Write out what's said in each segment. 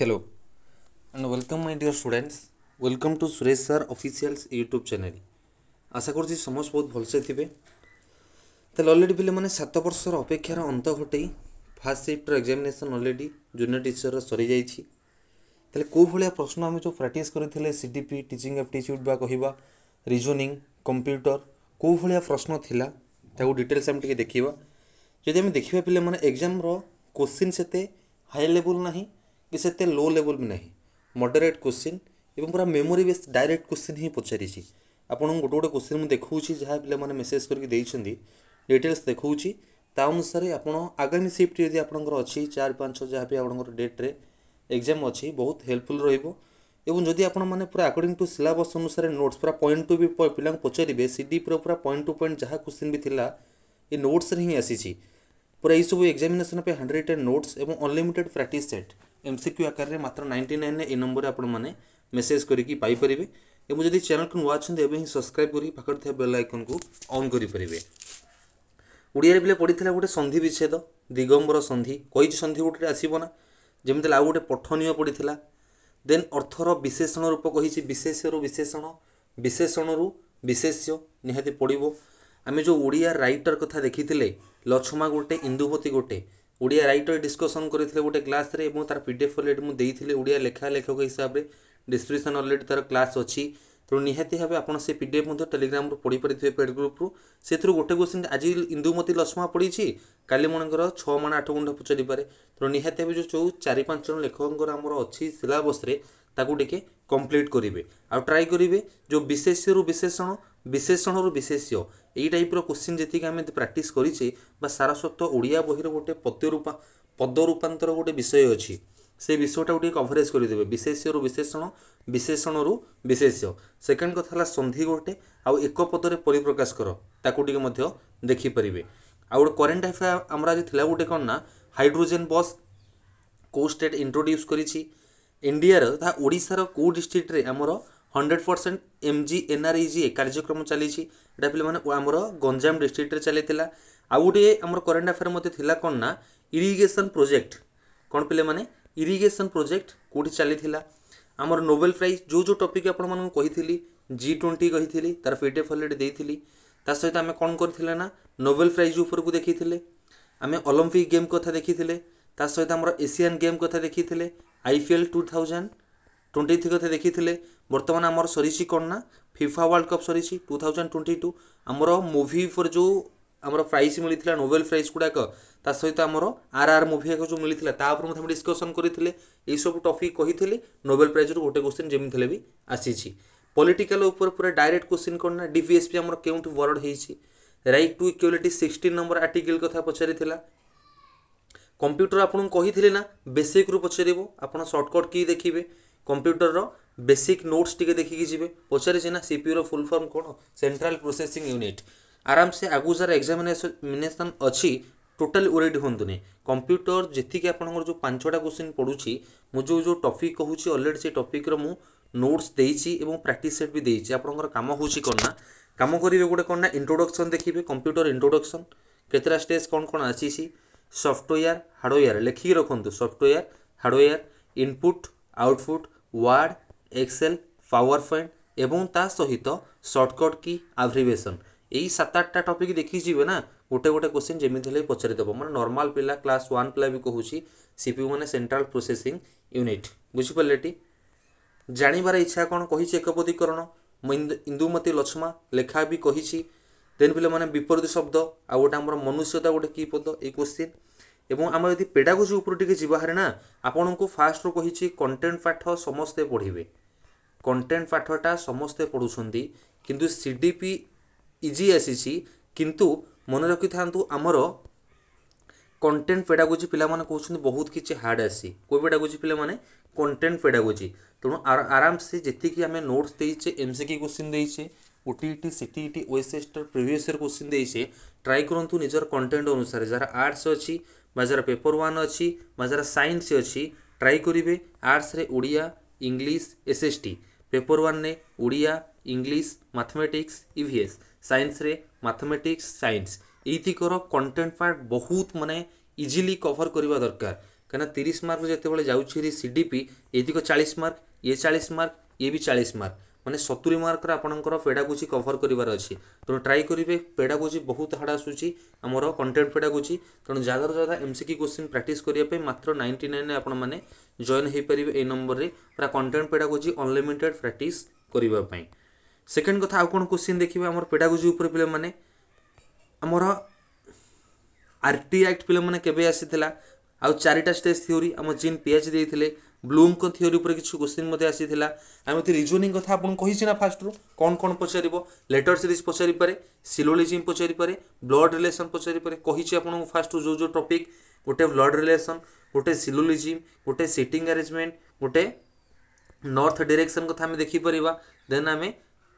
hello and welcome my dear students welcome to suresh sir officials youtube channel আশা করছি সমস্ত বহুত ভালসে থিবে তাহলে already পিলামানে সাত বর্ষর অপেক্ষার অন্ত ঘটাই ফার্স্ট সিফ্টর এক্সামিনেসন অলরেডি জুনিয়র টিচরর সরি যাইছি তাহলে কোভাবে প্রশ্ন আমি যে প্র্যাকটিস করে সিডিপি টিচিং আপ্টিচ্ୟୁড বা কহবা রিজনিং কম্পিউটর কোভাবে প্রশ্ন লা তাকে ডিটেলস আমি টিকি দেখা যদি আমি দেখা পিলামানে এক্সামর কোশ্চিন সেতে হাই লেভেল না କିଛି ଏତେ ଲୋ ଲେବଲ୍ ବି ନାହିଁ ମଡ଼ରେଟ୍ କୋଶ୍ଚିନ୍ ଏବଂ ପୁରା ମେମୋରି ବେସ୍ ଡାଇରେକ୍ଟ କୋଶ୍ଚିନ୍ ହିଁ ପଚାରିଛି ଆପଣଙ୍କୁ ଗୋଟେ ଗୋଟେ କୋଶ୍ଚିନ୍ ମୁଁ ଦେଖାଉଛି ଯାହା ପିଲାମାନେ ମେସେଜ୍ କରିକି ଦେଇଛନ୍ତି ଡିଟେଲ୍ସ ଦେଖାଉଛି ତା ଅନୁସାରେ ଆପଣ ଆଗାମୀ ସିଫ୍ଟ ଯଦି ଆପଣଙ୍କର ଅଛି ଚାରି ପାଞ୍ଚ ଯାହା ବି ଆପଣଙ୍କର ଡେଟ୍ରେ ଏକ୍ଜାମ୍ ଅଛି ବହୁତ ହେଲ୍ପଫୁଲ୍ ରହିବ ଏବଂ ଯଦି ଆପଣମାନେ ପୁରା ଆକର୍ଡ଼ିଂ ଟୁ ସିଲାବସ୍ ଅନୁସାରେ ନୋଟ୍ସ ପୁରା ପଏଣ୍ଟ ଟୁ ବି ପିଲାଙ୍କୁ ପଚାରିବେ ସି ଡି ପୁରା ପୁରା ପଏଣ୍ଟ ଟୁ ପଏଣ୍ଟ ଯାହା କୋଶ୍ଚିନ୍ ବି ଥିଲା ଏ ନୋଟ୍ସରେ ହିଁ ଆସିଛି ପୁରା ଏଇସବୁ ଏକ୍ଜାମିନେସନ୍ ପାଇଁ ହ୍ୟାଣ୍ଡ ରିଟେନ୍ ନୋଟ୍ସ ଏବଂ ଅନଲିମିଟେଡ଼୍ ପ୍ରାକ୍ଟିସ୍ ସେଟ୍ ଏମ୍ସିକ୍ୟୁ ଆକାରରେ ମାତ୍ର ନାଇଣ୍ଟି ନାଇନ୍ରେ ଏ ନମ୍ବରରେ ଆପଣମାନେ ମେସେଜ୍ କରିକି ପାଇପାରିବେ ଏବଂ ଯଦି ଚ୍ୟାନେଲ୍କୁ ନୂଆ ଅଛନ୍ତି ଏବେ ହିଁ ସବସ୍କ୍ରାଇବ୍ କରିକି ପାଖରେ ଥିବା ବେଲ୍ ଆଇକନ୍କୁ ଅନ୍ କରିପାରିବେ ଓଡ଼ିଆରେ ପିଲା ପଡ଼ିଥିଲା ଗୋଟେ ସନ୍ଧି ବିଚ୍ଛେଦ ଦିଗମ୍ବର ସନ୍ଧି କହିଛି ସନ୍ଧି ଗୋଟେରେ ଆସିବ ନା ଯେମିତି ହେଲେ ଆଉ ଗୋଟେ ପଠନୀୟ ପଡ଼ିଥିଲା ଦେନ୍ ଅର୍ଥର ବିଶେଷଣ ରୂପ କହିଛି ବିଶେଷ୍ୟରୁ ବିଶେଷଣ ବିଶେଷଣରୁ ବିଶେଷ୍ୟ ନିହାତି ପଡ଼ିବ ଆମେ ଯେଉଁ ଓଡ଼ିଆ ରାଇଟର୍ କଥା ଦେଖିଥିଲେ ଲଛମା ଗୋଟେ ଇନ୍ଦୁବତୀ ଗୋଟେ ଓଡ଼ିଆ ରାଇଟର ଡିସ୍କସନ୍ କରିଥିଲେ ଗୋଟେ କ୍ଲାସ୍ରେ ଏବଂ ତାର ପି ଡି ଏଫ୍ ଅଲରେଡ଼ି ମୁଁ ଦେଇଥିଲି ଓଡ଼ିଆ ଲେଖା ଲେଖକ ହିସାବରେ ଡିସ୍କ୍ରିପସନ୍ ଅଲରେଡ଼ି ତାର କ୍ଲାସ୍ ଅଛି ତେଣୁ ନିହାତି ଭାବେ ଆପଣ ସେ ପି ଡି ଏଫ୍ ମଧ୍ୟ ଟେଲିଗ୍ରାମରୁ ପଢ଼ିପାରିଥିବେ ପେଡ୍ ଗ୍ରୁପ୍ରୁ ସେଥିରୁ ଗୋଟେ କୋଶ୍ଚିନ୍ ଆଜି ଇନ୍ଦୁମତୀ ଲକ୍ଷ୍ମା ପଡ଼ିଛି କାଲି ମନେଙ୍କର ଛଅ ମାଣ ଆଠ ଗୁଣ୍ଠ ପଚାରିପାରେ ତେଣୁ ନିହାତି ଭାବେ ଯେଉଁ ଯେଉଁ ଚାରି ପାଞ୍ଚ ଜଣ ଲେଖକଙ୍କର ଆମର ଅଛି ସିଲାବସ୍ରେ ତାକୁ ଟିକେ କମ୍ପ୍ଲିଟ୍ କରିବେ ଆଉ ଟ୍ରାଏ କରିବେ ଯେଉଁ ବିଶେଷରୁ ବିଶେଷଣ ବିଶେଷଣରୁ ବିଶେଷ୍ୟ ଏଇ ଟାଇପ୍ର କୋଶ୍ଚିନ୍ ଯେତିକି ଆମେ ପ୍ରାକ୍ଟିସ୍ କରିଛେ ବା ସାରସ୍ୱତ ଓଡ଼ିଆ ବହିର ଗୋଟେ ପଦ୍ୟରୂପା ପଦ ରୂପାନ୍ତର ଗୋଟେ ବିଷୟ ଅଛି ସେ ବିଷୟଟାକୁ ଟିକେ କଭରେଜ୍ କରିଦେବେ ବିଶେଷ୍ୟରୁ ବିଶେଷଣ ବିଶେଷଣରୁ ବିଶେଷ୍ୟ ସେକେଣ୍ଡ କଥା ହେଲା ସନ୍ଧି ଗୋଟେ ଆଉ ଏକ ପଦରେ ପରିପ୍ରକାଶ କର ତାକୁ ଟିକେ ମଧ୍ୟ ଦେଖିପାରିବେ ଆଉ ଗୋଟେ କରେଣ୍ଟ ଆଫେୟାର ଆମର ଆଜି ଥିଲା ଗୋଟେ କ'ଣ ନା ହାଇଡ୍ରୋଜେନ୍ ବସ୍ କେଉଁ ଷ୍ଟେଟ୍ ଇଣ୍ଟ୍ରୋଡ୍ୟୁସ୍ କରିଛି ଇଣ୍ଡିଆର ତାହା ଓଡ଼ିଶାର କେଉଁ ଡିଷ୍ଟ୍ରିକ୍ଟରେ ଆମର hundred percent M G N R E G A କାର୍ଯ୍ୟକ୍ରମ ଚାଲିଛି ଏଇଟା ପିଲାମାନେ ଆମର ଗଞ୍ଜାମ ଡିଷ୍ଟ୍ରିକ୍ଟରେ ଚାଲିଥିଲା ଆଉ ଗୋଟିଏ ଆମର କରେଣ୍ଟ ଆଫେୟାର ମଧ୍ୟ ଥିଲା କ'ଣ ନା ଇରିଗେସନ୍ ପ୍ରୋଜେକ୍ଟ କ'ଣ ପିଲାମାନେ ଇରିଗେସନ୍ ପ୍ରୋଜେକ୍ଟ କେଉଁଠି ଚାଲିଥିଲା ଆମର ନୋବେଲ ପ୍ରାଇଜ୍ ଯେଉଁ ଯେଉଁ ଟପିକ୍ ଆପଣମାନଙ୍କୁ କହିଥିଲି ଜି ଟ୍ୱେଣ୍ଟି କହିଥିଲି ତା'ର ପି ଡ଼ି ଏଫ୍ ଅଲରେଡ଼ି ଦେଇଥିଲି ତା ସହିତ ଆମେ କ'ଣ କରିଥିଲେ ନା ନୋବେଲ ପ୍ରାଇଜ୍ ଉପରକୁ ଦେଖିଥିଲେ ଆମେ ଅଲିମ୍ପିକ୍ ଗେମ୍ କଥା ଦେଖିଥିଲେ ତା ସହିତ ଆମର ଏସିଆନ୍ ଗେମ୍ କଥା ଦେଖିଥିଲେ I P L two thousand twenty three କଥା ଦେଖିଥିଲେ ବର୍ତ୍ତମାନ ଆମର ସରିଛି କ'ଣ ନା ଫିଫା ୱାର୍ଲଡ କପ୍ ସରିଛି ଟୁ ଥାଉଜେଣ୍ଡ ଟ୍ୱେଣ୍ଟି ଟୁ ଆମର ମୁଭି ଉପରେ ଯେଉଁ ଆମର ପ୍ରାଇଜ୍ ମିଳିଥିଲା ନୋବେଲ ପ୍ରାଇଜ୍ ଗୁଡ଼ାକ ତା ସହିତ ଆମର ଆର୍ ଆର୍ ମୁଭି ଏକ ଯେଉଁ ମିଳିଥିଲା ତା ଉପରେ ମଧ୍ୟ ଆମେ ଡିସ୍କସନ୍ କରିଥିଲେ ଏଇସବୁ ଟପିକ୍ କହିଥିଲି ନୋବେଲ ପ୍ରାଇଜ୍ରୁ ଗୋଟେ କୋଶ୍ଚିନ୍ ଯେମିତି ହେଲେ ବି ଆସିଛି ପଲିଟିକାଲ ଉପରେ ପୁରା ଡାଇରେକ୍ଟ କୋଶ୍ଚିନ୍ କ'ଣ ନା ଡିଭିଏସ୍ପି ଆମର କେଉଁଠି ୱାର୍ଡ଼ ହେଇଛି right to equality sixteen number article କଥା ପଚାରିଥିଲା କମ୍ପ୍ୟୁଟର ଆପଣଙ୍କୁ କହିଥିଲି ନା ବେସିକ୍ରୁ ପଚାରିବ ଆପଣ ସର୍ଟକଟ୍ କି ଦେଖିବେ କମ୍ପ୍ୟୁଟରର ବେସିକ୍ ନୋଟ୍ସଟିକେ ଦେଖିକି ଯିବେ ପଚାରିଛି ନା ସିପିୟୁର ଫୁଲ୍ ଫର୍ମ କ'ଣ ସେଣ୍ଟ୍ରାଲ୍ ପ୍ରୋସେସିଂ ୟୁନିଟ୍ ଆରାମସେ ଆଗକୁ ଯାହାର ଏକ୍ଜାମିନେସନ୍ ଅଛି ଟୋଟାଲି ୱରିଡ୍ ହୁଅନ୍ତୁନି କମ୍ପ୍ୟୁଟର ଯେତିକି ଆପଣଙ୍କର ଯେଉଁ ପାଞ୍ଚଟା କୋଶ୍ଚିନ୍ ପଡ଼ୁଛି ମୁଁ ଯେଉଁ ଯେଉଁ ଟପିକ୍ କହୁଛି ଅଲରେଡ଼ି ସେ ଟପିକ୍ର ମୁଁ ନୋଟ୍ସ ଦେଇଛି ଏବଂ ପ୍ରାକ୍ଟିସ୍ ସେଟ୍ ବି ଦେଇଛି ଆପଣଙ୍କର କାମ ହେଉଛି କ'ଣ ନା କାମ କରିବେ ଗୋଟେ କ'ଣ ନା ଇଣ୍ଟ୍ରୋଡକ୍ସନ୍ ଦେଖିବେ କମ୍ପ୍ୟୁଟର ଇଣ୍ଟ୍ରୋଡକ୍ସନ୍ କେତେଟା ଷ୍ଟେଜ୍ କ'ଣ କ'ଣ ଆସିଛି ସଫ୍ଟୱେୟାର ହାର୍ଡ଼ୱେୟାର ଲେଖିକି ରଖନ୍ତୁ software hardware input output Word Excel PowerPoint ଏବଂ ତା ସହିତ ସର୍ଟକଟ୍ କି ଆଭ୍ରିଭେସନ୍ ଏଇ ସାତ ଆଠଟା ଟପିକ୍ ଦେଖିଯିବେ ନା ଗୋଟେ ଗୋଟେ କୋଶ୍ଚିନ୍ ଯେମିତି ହେଲେ ପଚାରି ଦେବ ମାନେ ନର୍ମାଲ୍ ପିଲା କ୍ଲାସ୍ ୱାନ୍ ପିଲା ବି କହୁଛି ସିପିୟୁ ମାନେ ସେଣ୍ଟ୍ରାଲ୍ ପ୍ରୋସେସିଂ ୟୁନିଟ୍ ବୁଝିପାରିଲେଟି ଜାଣିବାର ଇଚ୍ଛା କ'ଣ କହିଛି ଏକପଦୀକରଣ ଇନ୍ଦୁମତୀ ଲଛମା ଲେଖା ବି କହିଛି ଦେନ୍ ପିଲାମାନେ ବିପରୀତ ଶବ୍ଦ ଆଉ ଗୋଟେ ଆମର ମନୁଷ୍ୟତା ଗୋଟେ କି ପଦ ଏଇ କୋଶ୍ଚିନ୍ এবং ଆମେ ଯଦି ପେଡ଼ାଗୋଜି ଉପରେ ଟିକେ ଯିବା ହେରେ ନା ଆପଣଙ୍କୁ ଫାର୍ଷ୍ଟରୁ କହିଛି କଣ୍ଟେଣ୍ଟ ପାଠ ସମସ୍ତେ ପଢ଼ିବେ କଣ୍ଟେଣ୍ଟ ପାଠଟା ସମସ୍ତେ ପଢ଼ୁଛନ୍ତି କିନ୍ତୁ ସି ଡି ପି ଇଜି ଆସିଛି କିନ୍ତୁ ମନେ ରଖିଥାନ୍ତୁ ଆମର କଣ୍ଟେଣ୍ଟ ପେଡ଼ାଗୋଜି ପିଲାମାନେ କହୁଛନ୍ତି ବହୁତ କିଛି ହାର୍ଡ଼ ଆସିଛି କେଉଁ ପେଡ଼ାଗୋଜି ପିଲାମାନେ କଣ୍ଟେଣ୍ଟ ପେଡ଼ାଗୋଜି ତେଣୁ ଆରାମସେ ଯେତିକି ଆମେ ନୋଟ୍ସ ଦେଇଛେ ଏମ୍ ସି କି କୋଶ୍ଚିନ୍ ଦେଇଛେ O TET CTET OSSTET previous year question দিয়েছে ট্রাই করতু নিজের কন্টেন্ট অনুসারে যারা আর্টস অছি माझर पेपर ୱାନ୍ ଅଛି माझର ସାଇନ୍ସ ଅଛି ଟ୍ରାଏ କରିବେ ଆର୍ଟ୍ସରେ Odia English S S T paper ୱାନ୍ରେ Odia English mathematics E V S ସାଇନ୍ସରେ ମାଥମେଟିକ୍ସ ସାଇନ୍ସ ଏଇତିକର କଣ୍ଟେଣ୍ଟ ପାର୍ଟ ବହୁତ ମାନେ ଇଜିଲି କଭର୍ କରିବା ଦରକାର କାହିଁକିନା ତିରିଶ ମାର୍କ ଯେତେବେଳେ ଯାଉଛି ସି ଡି ପି ଏଇତିକ ଚାଳିଶ ମାର୍କ ଇଏ ଚାଳିଶ ମାର୍କ ଇଏ ବି ଚାଳିଶ ମାର୍କ ମାନେ ସତୁରି ମାର୍କରେ ଆପଣଙ୍କର ପେଡ଼ାଗୋଜି କଭର୍ କରିବାର ଅଛି ତେଣୁ ଟ୍ରାଏ କରିବେ ପେଡ଼ାଗୋଜି ବହୁତ ହାର୍ଡ଼ ଆସୁଛି ଆମର କଣ୍ଟେଣ୍ଟ ପେଡ଼ାଗୋଜି ତେଣୁ ଜାଗାରୁ ଜାଗା ଏମ୍ ସି କି କୋଶ୍ଚିନ୍ ପ୍ରାକ୍ଟିସ୍ କରିବା ପାଇଁ ମାତ୍ର ନାଇଣ୍ଟି ନାଇନ୍ରେ ଆପଣମାନେ ଜଏନ୍ ହୋଇପାରିବେ ଏଇ ନମ୍ବରରେ ପୁରା କଣ୍ଟେଣ୍ଟ ପେଡ଼ାଗୋଜି ଅନଲିମିଟେଡ଼୍ ପ୍ରାକ୍ଟିସ୍ କରିବା ପାଇଁ ସେକେଣ୍ଡ କଥା ଆଉ କ'ଣ କୋଶ୍ଚିନ୍ ଦେଖିବେ ଆମର ପେଡ଼ାଗୋଜି ଉପରେ ପିଲାମାନେ ଆମର ଆର୍ ଟି ଆକ୍ଟ ପିଲାମାନେ କେବେ ଆସିଥିଲା ଆଉ ଚାରିଟା ଷ୍ଟେଜ୍ ଥିଓରି ଆମ ଜିନ୍ ପିଏଚ୍ ଦେଇଥିଲେ ବ୍ଲୁମ୍ଙ୍କ ଥିଓରି ଉପରେ କିଛି କୋଶ୍ଚିନ୍ ମଧ୍ୟ ଆସିଥିଲା ଆମେ ତ ରିଜୋନିଂ କଥା ଆପଣଙ୍କୁ କହିଛି ନା ଫାର୍ଷ୍ଟରୁ କ'ଣ କ'ଣ ପଚାରିବ ଲେଟର ସିରିଜ୍ ପଚାରିପାରେ ସିଲୋଲିଜିମ୍ ପଚାରିପାରେ ବ୍ଲଡ୍ ରିଲେସନ୍ ପଚାରିପାରେ କହିଛି ଆପଣଙ୍କୁ ଫାର୍ଷ୍ଟରୁ ଯେଉଁ ଯେଉଁ ଟପିକ୍ ଗୋଟେ ବ୍ଲଡ୍ ରିଲେସନ୍ ଗୋଟେ ସିଲୋଲିଜିମ୍ ଗୋଟେ ସିଟିଂ ଆରେଞ୍ଜମେଣ୍ଟ ଗୋଟେ ନର୍ଥ ଡିରେକ୍ସନ୍ କଥା ଆମେ ଦେଖିପାରିବା ଦେନ୍ ଆମେ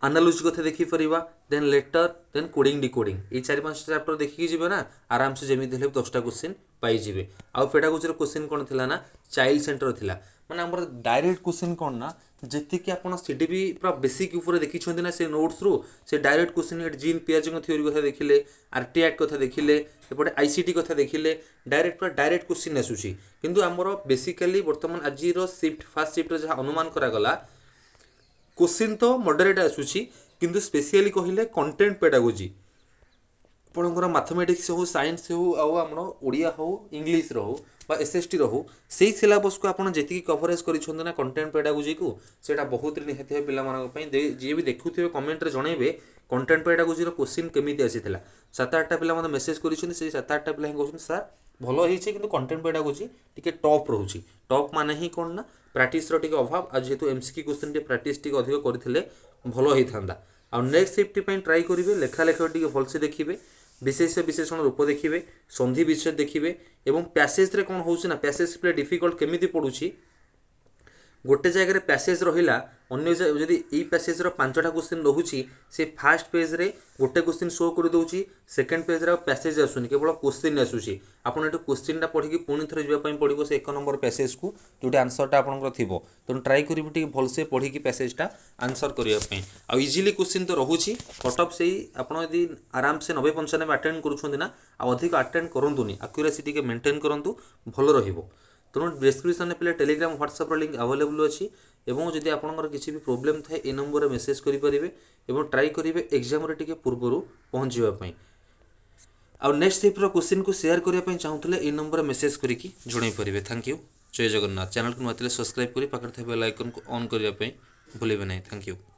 ଆନାଲୋଜିକ କଥା ଦେଖି ପାରିବା ଦେନ୍ ଲେଟର ଦେନ୍ କୋଡ଼ିଂ ଡିକୋଡ଼ିଂ ଏଇ ଚାରି ପାଞ୍ଚ ଚାପ୍ଟର ଦେଖିକି ଯିବେ ନା ଆରାମସେ ଯେମିତି ହେଲେ ଦଶଟା କୋଶ୍ଚିନ୍ ପାଇଯିବେ ଆଉ ପେଡାଗୋଜିର କୋଶ୍ଚିନ୍ କ'ଣ ଥିଲା ନା ଚାଇଲ୍ଡ ସେଣ୍ଟର ଥିଲା ମାନେ ଆମର ଡାଇରେକ୍ଟ କୋଶ୍ଚିନ୍ କ'ଣ ନା ଯେତିକି ଆପଣ ସେଠି ବି ପୁରା ବେସିକ୍ ଉପରେ ଦେଖିଛନ୍ତି ନା ସେ ନୋଟ୍ସରୁ ସେ ଡାଇରେକ୍ଟ କୋଶ୍ଚିନ୍ ଏଠି ଜିନ୍ ପିଆଜଙ୍କ ଥିଓରି କଥା ଦେଖିଲେ ଆର୍ ଟି ଆକ୍ଟ କଥା ଦେଖିଲେ ଏପଟେ ଆଇ ସି ଟି କଥା ଦେଖିଲେ ଡାଇରେକ୍ଟ ପୁରା ଡାଇରେକ୍ଟ କୋଶ୍ଚିନ୍ ଆସୁଛି କିନ୍ତୁ ଆମର ବେସିକାଲି ବର୍ତ୍ତମାନ ଆଜିର ସିଫ୍ଟ ଫାର୍ଷ୍ଟ ସିଫ୍ଟରେ ଯାହା ଅନୁମାନ କରାଗଲା क्वेश्चन तो मडरेट आसूँ स्पेसियाली कहले कंटेन्ट पेडागोजी आपर मैथमेटिक्स हो सैंस हो ओडिया हो इंग्लीश हो एस एस टी रो से सिलेबस को आज जी कवरेज करना कंटेन्ट पेडागोजी को सैटा बहुत ही निहत है पाला जी भी देखु थे कमेन्ट्रे जनइबे कंटेन्ट पेडागोजी क्वेश्चन केमी आसाला सत आठटा पे मतलब मेसेज कर सत आठटा पे कहते सर ଭଲ ହେଇଛି କିନ୍ତୁ କଣ୍ଟେଣ୍ଟ ବହିଟା ହେଉଛି ଟିକେ ଟପ୍ ରହୁଛି ଟପ୍ ମାନେ ହିଁ କ'ଣ ନା ପ୍ରାକ୍ଟିସ୍ର ଟିକେ ଅଭାବ ଆଉ ଯେହେତୁ ଏମ୍ସିକି କ୍ୱେଶ୍ଚିନ୍ ଟିକେ ପ୍ରାକ୍ଟିସ୍ ଟିକେ ଅଧିକ କରିଥିଲେ ଭଲ ହେଇଥାନ୍ତା ଆଉ ନେକ୍ସଟ ସିଫ୍ଟ ପାଇଁ ଟ୍ରାଏ କରିବେ ଲେଖାଲେଖି ଟିକେ ଭଲସେ ଦେଖିବେ ବିଶେଷ ବିଶେଷଣ ରୂପ ଦେଖିବେ ସନ୍ଧି ବିଷୟ ଦେଖିବେ ଏବଂ ପ୍ୟାସେଜରେ କ'ଣ ହେଉଛି ନା ପ୍ୟାସେଜ ଟିକେ ଡିଫିକଲ୍ଟ କେମିତି ପଡ଼ୁଛି ଗୋଟେ ଜାଗାରେ ପ୍ୟାସେଜ୍ ରହିଲା ଅନ୍ୟ ଯଦି ଏଇ ପ୍ୟାସେଜ୍ର ପାଞ୍ଚଟା କୋଶ୍ଚିନ୍ ରହୁଛି ସେ ଫାର୍ଷ୍ଟ ପେଜ୍ରେ ଗୋଟେ କୋଶ୍ଚିନ୍ ଶୋ କରିଦେଉଛି ସେକେଣ୍ଡ ପେଜ୍ରେ ଆଉ ପ୍ୟାସେଜ୍ ଆସୁନି କେବଳ କୋଶ୍ଚିନ୍ ଆସୁଛି ଆପଣ ଏଠୁ କୋଶ୍ଚିନ୍ଟା ପଢ଼ିକି ପୁଣି ଥରେ ଯିବା ପାଇଁ ପଡ଼ିବ ସେ ଏକ ନମ୍ବର ପ୍ୟାସେଜ୍କୁ ଯେଉଁଠି ଆନ୍ସର୍ଟା ଆପଣଙ୍କର ଥିବ ତେଣୁ ଟ୍ରାଏ କରିବି ଟିକେ ଭଲସେ ପଢ଼ିକି ପ୍ୟାସେଜ୍ଟା ଆନ୍ସର୍ କରିବା ପାଇଁ ଆଉ ଇଜିଲି କୋଶ୍ଚିନ୍ ତ ରହୁଛି କଟ୍ ଅଫ୍ ସେଇ ଆପଣ ଯଦି ଆରାମସେ ନବେ ପଞ୍ଚାନବେ ଆଟେଣ୍ଡ କରୁଛନ୍ତି ନା ଆଉ ଅଧିକ ଆଟେଣ୍ଡ କରନ୍ତୁନି ଆକ୍ୟୁରାସି ଟିକେ ମେଣ୍ଟେନ୍ କରନ୍ତୁ ଭଲ ରହିବ ତେଣୁ ଡେସ୍କ୍ରିପସନ୍ରେ ପିଲା ଟେଲିଗ୍ରାମ ହ୍ୱାଟ୍ସଆପ୍ର ଲିଙ୍କ୍ ଆଭେଲେବୁଲ୍ ଅଛି ଏବଂ ଯଦି ଆପଣଙ୍କର କିଛି ବି ପ୍ରୋବ୍ଲେମ୍ ଥାଏ ଏ ନମ୍ବରରେ ମେସେଜ୍ କରିପାରିବେ ଏବଂ ଟ୍ରାଏ କରିବେ ଏକ୍ଜାମ୍ରେ ଟିକେ ପୂର୍ବରୁ ପହଞ୍ଚିବା ପାଇଁ ଆଉ ନେକ୍ସଟ ଟାଇପ୍ର କୋଶ୍ଚିନ୍କୁ ସେୟାର କରିବା ପାଇଁ ଚାହୁଁଥିଲେ ଏଇ ନମ୍ବରରେ ମେସେଜ୍ କରିକି ଜଣାଇ ପାରିବେ ଥ୍ୟାଙ୍କ ୟୁ ଜୟ ଜଗନ୍ନାଥ ଚ୍ୟାନେଲକୁ ନଥିଲେ ସବସ୍କ୍ରାଇବ୍ କରି ପାଖରେ ଥିବା ବେଲ୍ ଆଇକନ୍କୁ ଅନ୍ କରିବା ପାଇଁ ଭୁଲିବେ ନାହିଁ ଥ୍ୟାଙ୍କ ୟୁ